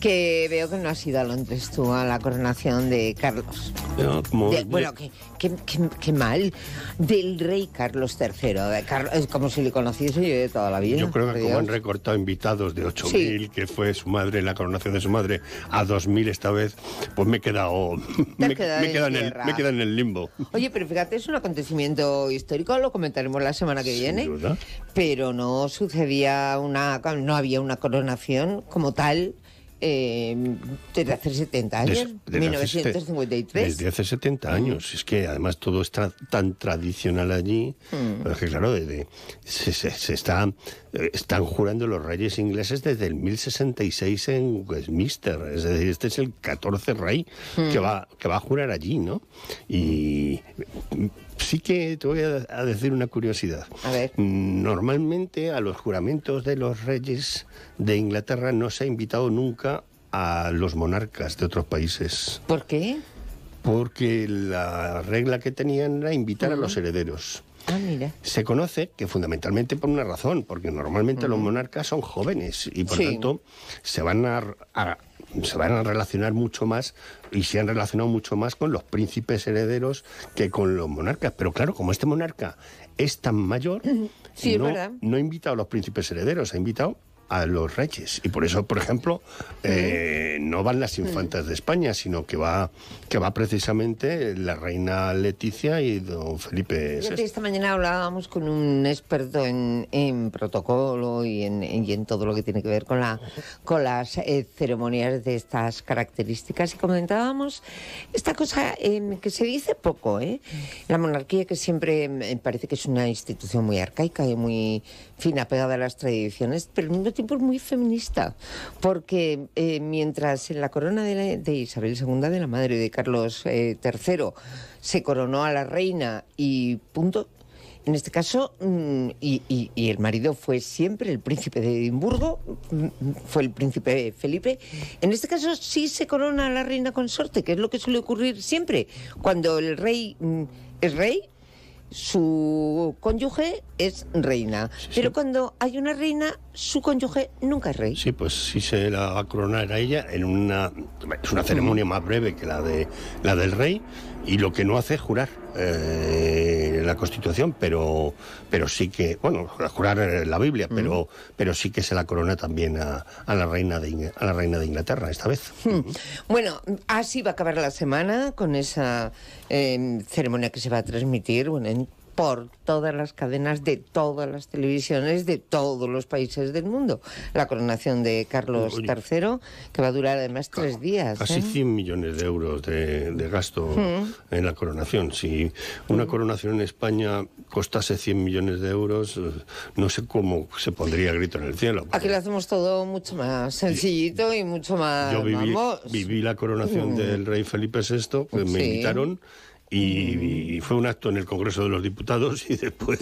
que veo que no has ido a Londres tú a la coronación de Carlos. bueno, qué mal. Del rey Carlos III. De Carlos, como si le conociese yo de toda la vida. Yo creo que como han recortado invitados de 8.000, que fue su madre, la coronación de su madre, a 2.000 esta vez, pues me he quedado, me, en el, limbo. Oye, pero fíjate, es un acontecimiento histórico, lo comentaremos la semana que viene. Pero no sucedía una... no había una coronación como tal Em, desde hace 70 años, desde, 1953. desde hace 70 años. Es que además todo está tan tradicional allí. Hmm. es que claro, se, está, eh, están jurando los reyes ingleses desde el 1066 en Westminster. Es decir, este es el 14 rey hmm. que, va, que va a jurar allí, ¿no? Y sí que te voy a, decir una curiosidad. A ver. Normalmente a los juramentos de los reyes de Inglaterra no se ha invitado nunca a los monarcas de otros países. ¿Por qué? Porque la regla que tenían era invitar a los herederos. Ah, se conoce que fundamentalmente por una razón, porque normalmente los monarcas son jóvenes y por tanto se van a, se van a relacionar mucho más y se han relacionado mucho más con los príncipes herederos que con los monarcas. Pero claro, como este monarca es tan mayor, no ha invitado a los príncipes herederos, ha invitado a los reyes. Y por eso, por ejemplo, eh, no van las infantas de España, sino que va, que va precisamente la reina Leticia y don Felipe VI. Esta mañana hablábamos con un experto en, en protocolo y en, en, todo lo que tiene que ver con, la, con las eh, ceremonias de estas características y comentábamos esta cosa em, que se dice poco, ¿eh? la monarquía que siempre em, parece que es una institución muy arcaica y muy fina, pegada a las tradiciones, pero no muy feminista, porque eh, mientras en la corona de, Isabel II, de la madre de Carlos III, eh, se coronó a la reina y punto, en este caso, mm, y, y, el marido fue siempre el príncipe de Edimburgo, mm, fue el príncipe Felipe. En este caso sí se corona a la reina consorte, que es lo que suele ocurrir siempre. Cuando el rey mm, es rey, su cónyuge es reina. Pero cuando hay una reina, su cónyuge nunca es rey. Sí, pues si se la va a coronar a ella en una es una ceremonia más breve que la de la del rey y lo que no hace es jurar eh, la Constitución, pero, pero sí que, bueno, jurar eh, la Biblia, mm. pero, pero sí que se la corona también a, la, reina de, a la reina de Inglaterra esta vez. Hmm. Bueno, así va a acabar la semana con esa eh, ceremonia que se va a transmitir bueno, por todas las cadenas de todas las televisiones de todos los países del mundo. La coronación de Carlos III, que va a durar además tres días. Casi 100 ¿eh? millones de euros de, gasto en la coronación. Si una coronación en España costase 100 millones de euros, eh, no sé cómo se pondría grito en el cielo. Aquí lo hacemos todo mucho más sencillito y, mucho más... Yo viví, la coronación del rey Felipe VI, pues me invitaron y, fue un acto en el Congreso de los Diputados y después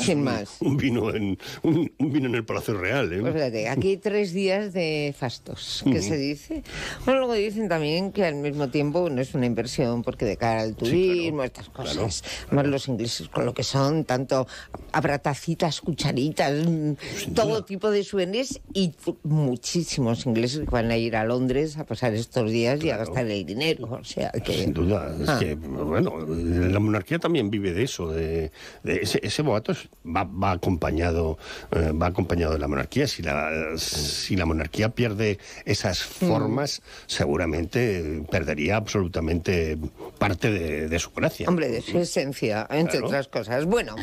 Un, vino en, un, vino en el Palacio Real. ¿eh? Pues aquí hay tres días de fastos, que se dice. Bueno, luego dicen también que al mismo tiempo no es una inversión porque de cara al turismo, estas cosas. Más los ingleses con lo que son, tanto abratacitas, cucharitas, mm, todo tipo de suenes y muchísimos ingleses que van a ir a Londres a pasar estos días y a gastar el dinero. O sea Sin duda, es ah. que, bueno la monarquía también vive de eso, de, ese, boato va, acompañado, eh, va acompañado de la monarquía. Si la, si la monarquía pierde esas mm. formas, seguramente perdería absolutamente parte de, su gracia. Hombre, de su mm. esencia, entre otras cosas. Bueno,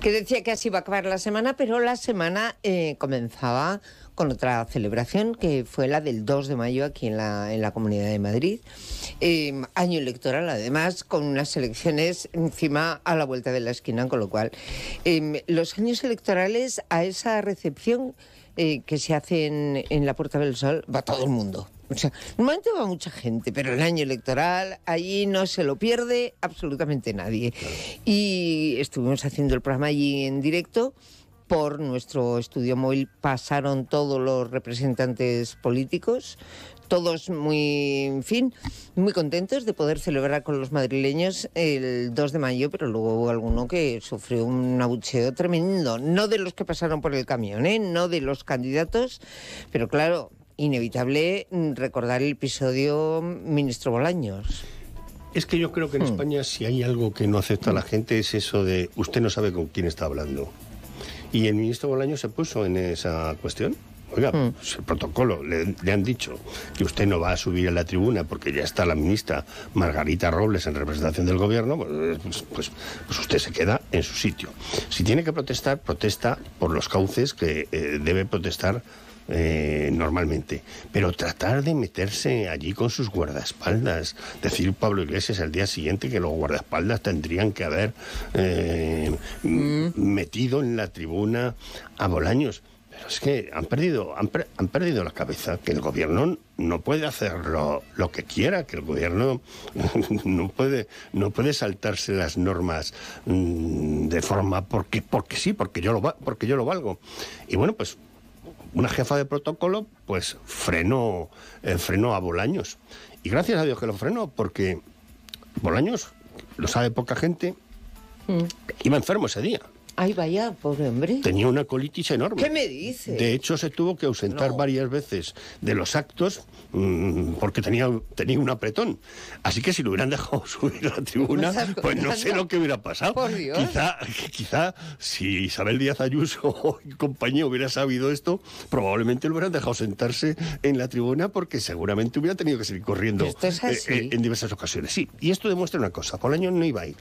que decía que así iba a acabar la semana, pero la semana eh, comenzaba con otra celebración que fue la del 2 de mayo aquí en la, en la Comunidad de Madrid. Em, año electoral, además, con unas elecciones encima a la vuelta de la esquina, con lo cual em, los años electorales a esa recepción eh, que se hace en, en la Puerta del Sol va todo el mundo. O sea, normalmente va mucha gente, pero el año electoral allí no se lo pierde absolutamente nadie. Y estuvimos haciendo el programa allí en directo por nuestro estudio móvil pasaron todos los representantes políticos, todos muy, fin, muy contentos de poder celebrar con los madrileños el 2 de mayo, pero luego hubo alguno que sufrió un abucheo tremendo, no de los que pasaron por el camión, ¿eh? no de los candidatos, pero claro, inevitable recordar el episodio Ministro Bolaños. Es que yo creo que en mm. España si hay algo que no acepta a la gente es eso de usted no sabe con quién está hablando. Y el ministro Bolaño se puso en esa cuestión. Oiga, mm. pues, el protocolo, le, han dicho que usted no va a subir a la tribuna porque ya está la ministra Margarita Robles en representación del gobierno, pues, pues, pues, pues usted se queda en su sitio. Si tiene que protestar, protesta por los cauces que eh, debe protestar eh, normalmente. Pero tratar de meterse allí con sus guardaespaldas, decir Pablo Iglesias al día siguiente que los guardaespaldas tendrían que haber eh, mm. metido en la tribuna a Bolaños. Pero es que han perdido, han, perdido la cabeza, que el gobierno no puede hacer lo, que quiera, que el gobierno no puede, no puede saltarse las normas mm, de forma porque, porque sí, porque yo, lo, porque yo lo valgo. Y bueno, pues una jefa de protocolo pues frenó, eh, frenó a Bolaños. Y gracias a Dios que lo frenó, porque Bolaños, lo sabe poca gente, mm. iba enfermo ese día. Ay, vaya, pobre hombre. Tenía una colitis enorme. ¿Qué me dice? De hecho, se tuvo que ausentar varias veces de los actos mm, porque tenía, tenía un apretón. Así que si lo hubieran dejado subir a la tribuna, pues no sé lo que hubiera pasado. Quizá, quizá si Isabel Díaz Ayuso y compañía hubiera sabido esto, probablemente lo hubieran dejado sentarse en la tribuna porque seguramente hubiera tenido que seguir corriendo eh, eh, en diversas ocasiones. Sí, y esto demuestra una cosa. año no iba a ir.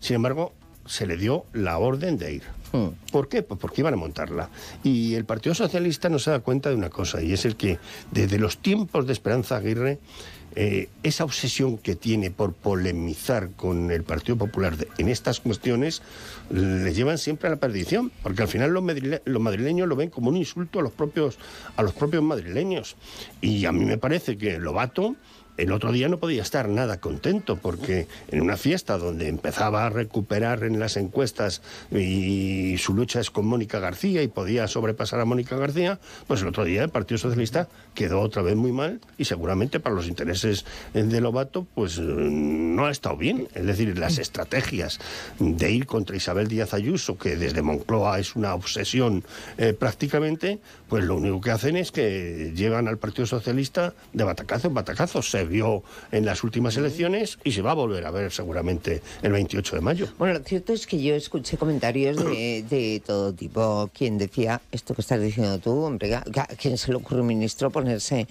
Sin embargo, se le dio la orden de ir. Hmm. ¿Por qué? Pues porque iban a montarla. Y el Partido Socialista no se da cuenta de una cosa, y es el que desde los tiempos de Esperanza Aguirre, eh, esa obsesión que tiene por polemizar con el Partido Popular en estas cuestiones le llevan siempre a la perdición, porque al final los, madrileños lo ven como un insulto a los propios, a los propios madrileños. Y a mí me parece que Lobato el otro día no podía estar nada contento porque en una fiesta donde empezaba a recuperar en las encuestas y su lucha es con Mónica García y podía sobrepasar a Mónica García, pues el otro día el Partido Socialista quedó otra vez muy mal y seguramente para los intereses eh, de Lobato pues mm, no ha estado bien. Es decir, las estrategias de ir contra Isabel Díaz Ayuso, que desde Moncloa es una obsesión eh, prácticamente, pues lo único que hacen es que llevan al Partido Socialista de batacazo en batacazo. Se vio en las últimas elecciones y se va a volver a ver seguramente el 28 de mayo. Bueno, lo cierto es que yo escuché comentarios de, todo tipo. Quien decía esto que estás diciendo tú, hombre, ¿a quién se le ocurre un ministro ponerse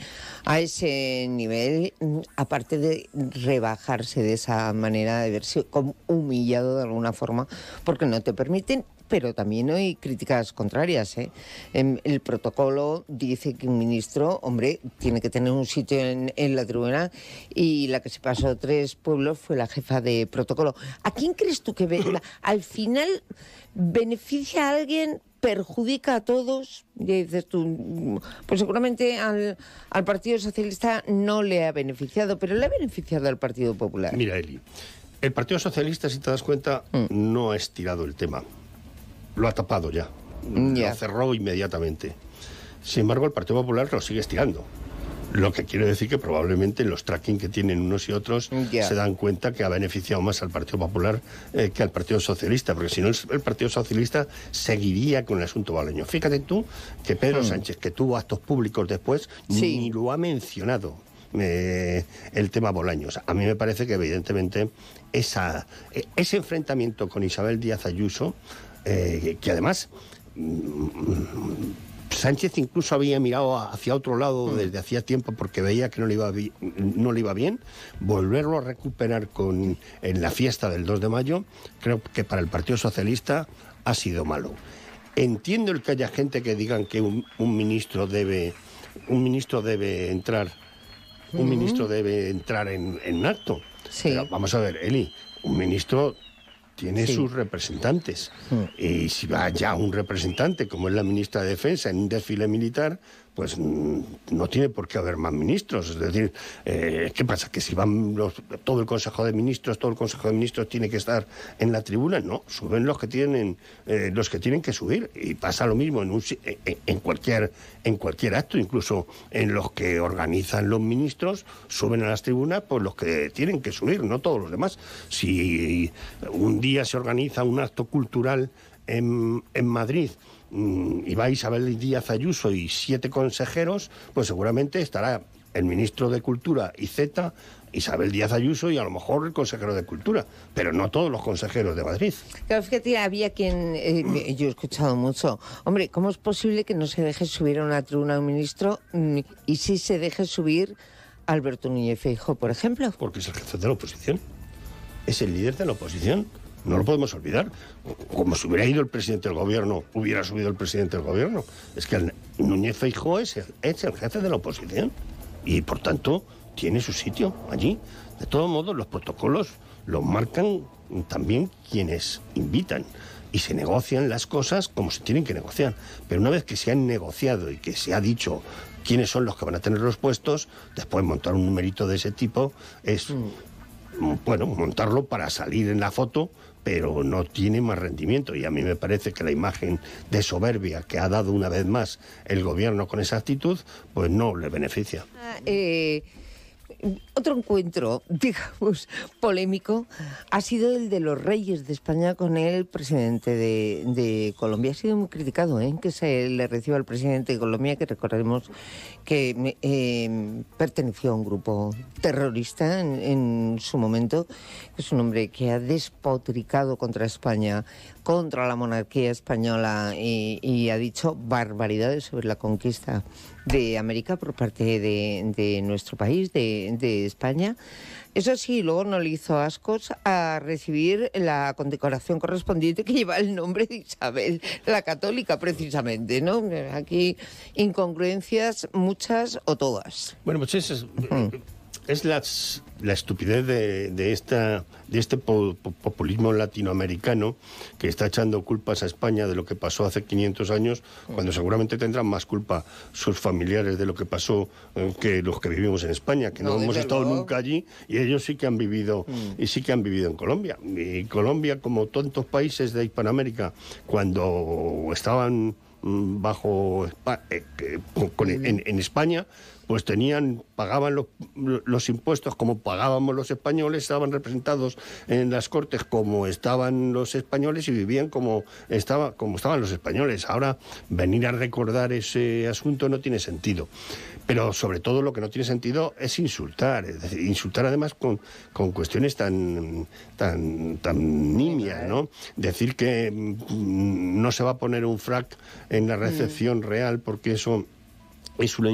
a ese nivel? Mm, aparte de rebajarse de esa manera, de verse humillado de alguna forma, porque no te permiten pero también hay críticas contrarias. ¿eh? Em, el protocolo dice que un ministro, hombre, tiene que tener un sitio en, la tribuna y la que se pasó tres pueblos fue la jefa de protocolo. ¿A quién crees tú que al final beneficia a alguien? perjudica a todos, y dices tú, pues seguramente al, Partido Socialista no le ha beneficiado, pero le ha beneficiado al Partido Popular. Mira, Eli, el Partido Socialista, si te das cuenta, mm. no ha estirado el tema lo ha tapado ya. Lo cerró inmediatamente. Sin embargo, el Partido Popular lo sigue estirando. Lo que quiere decir que probablemente los tracking que tienen unos y otros se dan cuenta que ha beneficiado más al Partido Popular eh, que al Partido Socialista, porque si no el, Partido Socialista seguiría con el asunto Bolaños, Fíjate tú que Pedro hmm. Sánchez, que tuvo actos públicos después, ni lo ha mencionado. Eh, el tema Bolaños. A mí me parece que evidentemente esa, eh, ese enfrentamiento con Isabel Díaz Ayuso eh, que además mm, Sánchez incluso había mirado hacia otro lado mm. desde hacía tiempo porque veía que no le, iba no le iba bien. Volverlo a recuperar en la fiesta del 2 de mayo, creo que para el Partido Socialista ha sido malo. Entiendo el que haya gente que digan que un, ministro debe un ministro debe entrar un ministro debe entrar en, en acto. vamos a ver, Eli, un ministro tiene sus representantes. Mm. Y si va ya un representante, como es la ministra de Defensa, en un desfile militar, pues mm, no tiene por qué haber más ministros. Es decir, eh, ¿qué pasa? ¿Que si van los, todo el Consejo de Ministros, todo el Consejo de Ministros tiene que estar en la tribuna? No, suben los que tienen, eh, los que, tienen que subir. Y pasa lo mismo en, un, en, cualquier, en cualquier acto, incluso en los que organizan los ministros, suben a las tribunas los que tienen que subir, no todos los demás. Si un día se organiza un acto cultural, en, en Madrid mm, va Isabel Díaz Ayuso y siete consejeros, pues seguramente estará el ministro de Cultura y Z, Isabel Díaz Ayuso y a lo mejor el consejero de Cultura, pero no todos los consejeros de Madrid. Claro, fíjate, había quien, eh, yo he escuchado mucho, hombre, ¿cómo es posible que no se deje subir a una tribuna un ministro mm, y si se deje subir Alberto Núñez Feijo, por ejemplo? Porque es el jefe de la oposición, es el líder de la oposición no lo podemos olvidar. Como si hubiera ido el presidente del gobierno, hubiera subido el presidente del gobierno. Es que el Núñez Feijóo es el, jefe de la oposición y, por tanto, tiene su sitio allí. De todos modos, los protocolos los marcan también quienes invitan y se negocian las cosas como se tienen que negociar. Pero una vez que se han negociado y que se ha dicho quiénes son los que van a tener los puestos, después montar un numerito de ese tipo es, mm. bueno, montarlo para salir en la foto pero no tiene más rendimiento. Y a mí me parece que la imagen de soberbia que ha dado una vez más el gobierno con esa actitud, pues no le beneficia. Ah, eh, otro encuentro, digamos, polémico ha sido el de los reyes de España con el presidente de, Colombia. Ha sido muy criticado ¿eh? que se le reciba al presidente de Colombia, que recordemos que eh, perteneció a un grupo terrorista en, su momento. Es un hombre que ha despotricado contra España, contra la monarquía española y ha dicho barbaridades sobre la conquista de América por parte de, nuestro país, de, España. Eso sí, luego no le hizo ascos a recibir la condecoración correspondiente que lleva el nombre de Isabel, la católica precisamente, ¿no? Aquí incongruencias muchas o todas. Bueno, pues mm. eh, es la, la estupidez de, esta, de este populismo latinoamericano que está echando culpas a España de lo que pasó hace 500 años, cuando seguramente tendrán más culpa sus familiares de lo que pasó eh, que los que vivimos en España, que no, hemos estado nunca allí y ellos sí que han vivido mm. y sí que han vivido en Colombia. Y Colombia, como tantos países de Hispanoamérica, cuando estaban mm, bajo eh, eh, en España pues tenían, pagaban los, impuestos como pagábamos los españoles, estaban representados en las cortes como estaban los españoles y vivían como, estaba, como estaban los españoles. Ahora venir a recordar ese asunto no tiene sentido. Pero sobre todo lo que no tiene sentido es insultar, insultar además con, con cuestiones tan, tan, tan nimias, ¿no? Decir que mm, no se va a poner un frac en la recepción mm. real porque eso es una,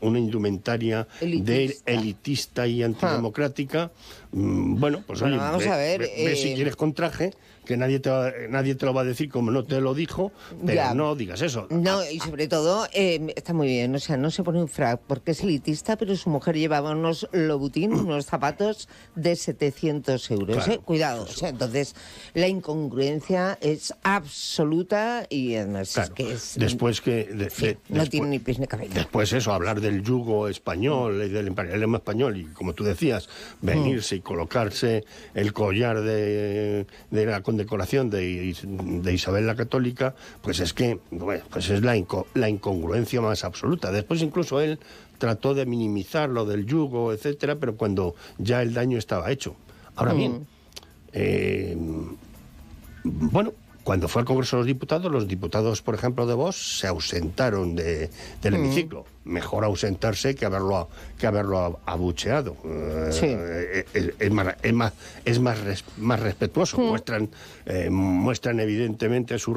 una indumentaria elitista. de elitista y antidemocrática, Mm, bueno, pues vamos a ver. si eh, quieres con traje, que nadie te, nadie te lo va a decir como no te lo dijo, pero no digas eso. No, y sobre todo, em, está muy bien, o sea, no se pone un frac porque es elitista, pero su mujer llevaba unos lobutín, unos zapatos de 700 euros. Eh, cuidado, o sea, entonces la incongruencia es absoluta y además que es. Después que. no tiene ni pies ni cabeza. Después eso, hablar del yugo español, y eh, del imperialismo español, y como tú decías, venirse colocarse el collar de, la condecoración de, Isabel la Católica, pues es que bueno, pues es la, incongruencia más absoluta. Después incluso él trató de minimizar lo del yugo, etcétera, pero cuando ya el daño estaba hecho. Ahora mm. bien, eh, bueno, cuando fue al Congreso de los Diputados, los diputados, por ejemplo, de Vos se ausentaron del mm. hemiciclo. Mejor ausentarse que haberlo, que haberlo abucheado. Eh, eh, es, más, es, más, más, respetuoso. Mm. Muestran, eh, muestran evidentemente su,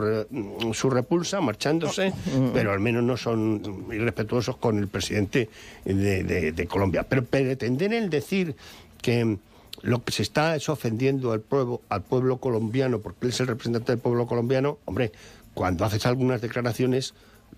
su repulsa marchándose, mm. pero al menos no son irrespetuosos con el presidente de, de Colombia. Pero pretender el decir que lo que se está es ofendiendo al pueblo, al pueblo colombiano, porque él es el representante del pueblo colombiano, hombre, cuando haces algunas declaraciones,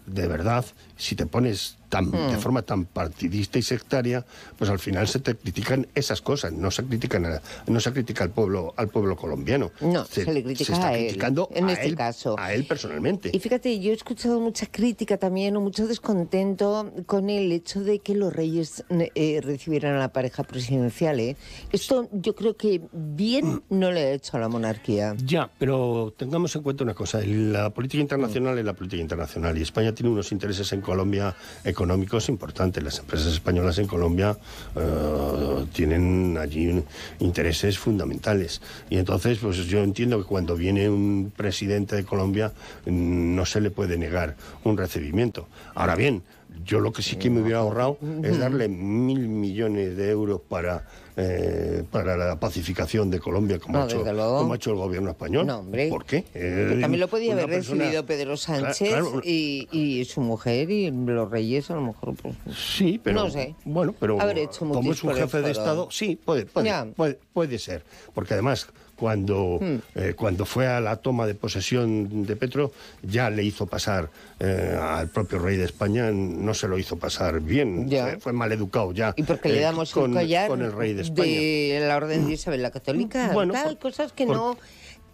de verdad, si te pones de hmm. forma tan partidista y sectaria, pues al final se te critican esas cosas, no se critican nada, no se critica al pueblo al pueblo colombiano. No, se, le critica está a él, criticando en este caso. A él personalmente. Y fíjate, yo he escuchado mucha crítica también o mucho descontento con el hecho de que los reyes eh, recibieran a la pareja presidencial. ¿eh? Esto yo creo que bien no le ha hecho a la monarquía. Ya, pero tengamos en cuenta una cosa, la política hmm. internacional es la política internacional y España tiene unos intereses en Colombia económicos es importante, Las empresas españolas en Colombia eh, tienen allí intereses fundamentales. Y entonces, pues yo entiendo que cuando viene un presidente de Colombia mm, no se le puede negar un recibimiento. Ahora bien, yo lo que sí que me hubiera ahorrado es darle mil millones de euros para, eh, para la pacificación de Colombia, como, ha hecho, como, ha hecho, el gobierno español. No, hombre. ¿Por qué? Eh, también lo podía haber recibido Pedro Sánchez Y, su mujer y los reyes, a lo mejor. Pues, sí, pero. No sé. Bueno, pero. como es un jefe de Estado, sí, puede, puede, puede ser. Porque además cuando, hmm. eh, cuando fue a la toma de posesión de Petro, ya le hizo pasar eh, al propio rey de España, no se lo hizo pasar bien, fue, mal educado ya. Y porque le eh, damos con, con el rey de, España. de la orden de Isabel la Católica, bueno, tal, cosas que no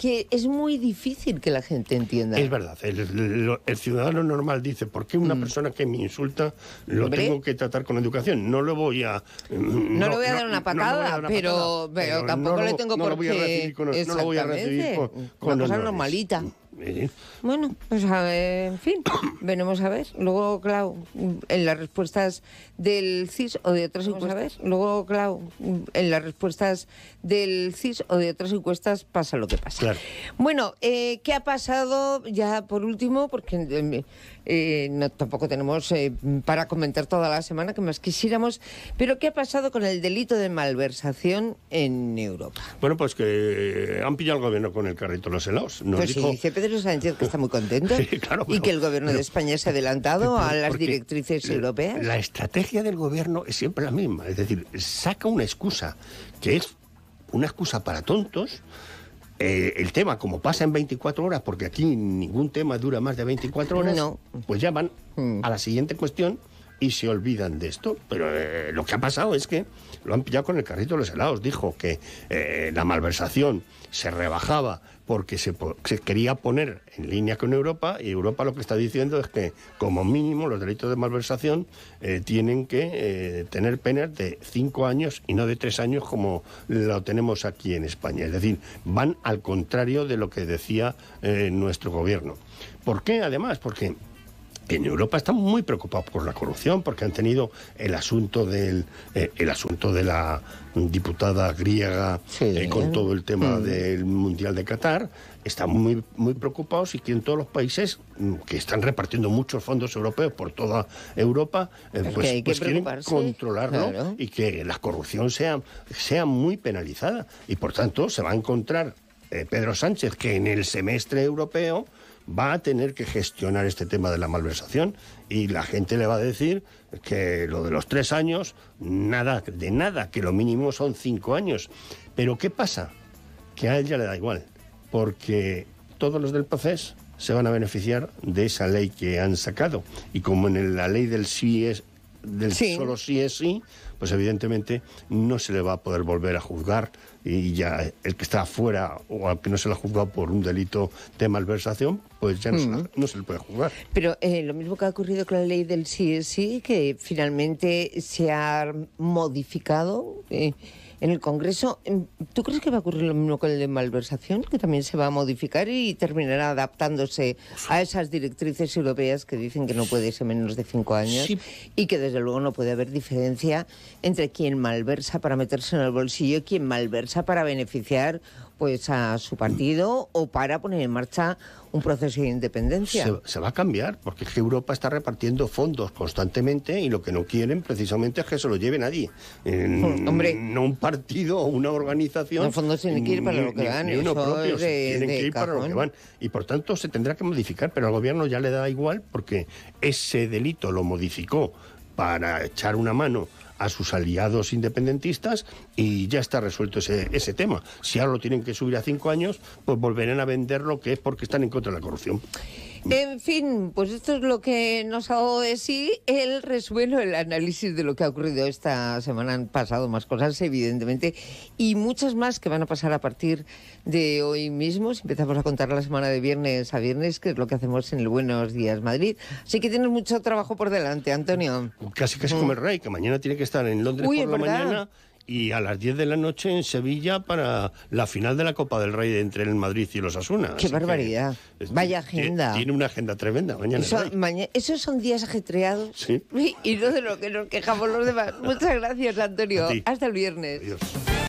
que es muy difícil que la gente entienda. Es verdad, el, ciudadano normal dice, ¿por qué una mm. persona que me insulta lo tengo que tratar con educación? No lo voy a... Mm, no, le voy a dar una patada, pero, tampoco le tengo por qué... No lo voy a recibir una cosa normalita. Bueno, pues a ver, en fin, venimos a ver. Luego, claro, en las respuestas del CIS o de otras encuestas, Luego, claro, en las respuestas del CIS o de otras encuestas pasa lo que pasa. Bueno, eh, ¿qué ha pasado ya por último? Porque eh, no, tampoco tenemos eh, para comentar toda la semana que más quisiéramos, pero ¿qué ha pasado con el delito de malversación en Europa? Bueno, pues que han pillado al gobierno con el carrito los helados. Nos pues dijo... Sánchez que está muy contento y que el gobierno de España se ha adelantado a las directrices europeas. La estrategia del gobierno es siempre la misma, es decir, saca una excusa que es una excusa para tontos. Eh, el tema, como pasa en 24 horas, porque aquí ningún tema dura más de 24 horas, pues llaman mm. a la siguiente cuestión y se olvidan de esto. Pero eh, lo que ha pasado es que lo han pillado con el carrito de los helados. Dijo que eh, la malversación se rebajaba porque se, quería poner en línea con Europa y Europa lo que está diciendo es que como mínimo los delitos de malversación eh, tienen que tener penas de cinco años y no de tres años como lo tenemos aquí en España. Es decir, van al contrario de lo que decía nuestro gobierno. ¿Por qué? Además, porque en Europa están muy preocupados por la corrupción porque han tenido el asunto del eh, asunto de la diputada griega eh, con todo el tema mm. del mundial de Qatar están muy muy preocupados y que en todos los países mm, que están repartiendo muchos fondos europeos por toda Europa eh, pues, pues, quieren controlarlo y que la corrupción sea sea muy penalizada y por tanto se va a encontrar Pedro Sánchez que en el semestre europeo va a tener que gestionar este tema de la malversación y la gente le va a decir que lo de los tres años, nada, de nada, que lo mínimo son cinco años. Pero ¿qué pasa? Que a él ella le da igual, porque todos los del proceso se van a beneficiar de esa ley que han sacado. Y como en la ley del sí es, del solo sí es sí, pues evidentemente no se le va a poder volver a juzgar y ya el que está afuera o al que no se le ha juzgado por un delito de malversación, pues ya no, se, le mm. puede juzgar. Pero eh, lo mismo que ha ocurrido con la ley del sí es sí, que finalmente se ha modificado. Eh, en el Congreso. Em, ¿Tú crees que va a ocurrir lo mismo con el de malversación, que también se va a modificar y terminará adaptándose a esas directrices europeas que dicen que no puede ser menos de cinco años y que desde luego no puede haber diferencia entre quien malversa para meterse en el bolsillo y quien malversa para beneficiar pues a su partido o para poner en marcha un proceso de independencia. Se, va a cambiar, porque es que Europa está repartiendo fondos constantemente y lo que no quieren precisamente es que se lo lleve nadie. No un partido o una organización. Los fondos tienen que ir para lo que van. tienen que ir para lo que van. Y por tanto se tendrá que modificar, pero al gobierno ya le da igual porque ese delito lo modificó para echar una mano a sus aliados independentistas y ya está resuelto ese, ese tema. Si ahora lo tienen que subir a cinco años, pues volverán a vender lo que es porque están en contra de la corrupción. En fin, pues esto es lo que nos ha de sí el resuelo, el análisis de lo que ha ocurrido esta semana. Han pasado más cosas, evidentemente, y muchas más que van a pasar a partir de hoy mismo. Si empezamos a contar la semana de viernes a viernes, que es lo que hacemos en el Buenos Días Madrid. Así que tienes mucho trabajo por delante, Antonio. Casi, casi como el rey, que mañana tiene que estar en Londres por la mañana y a las 10 de la noche en Sevilla para la final de la Copa del Rey entre el Madrid y los Asunas. ¡Qué barbaridad! Vaya agenda. Tiene una agenda tremenda mañana. esos son días ajetreados ¿Sí? y no de lo que nos quejamos los demás. Muchas gracias, Antonio. Hasta el viernes.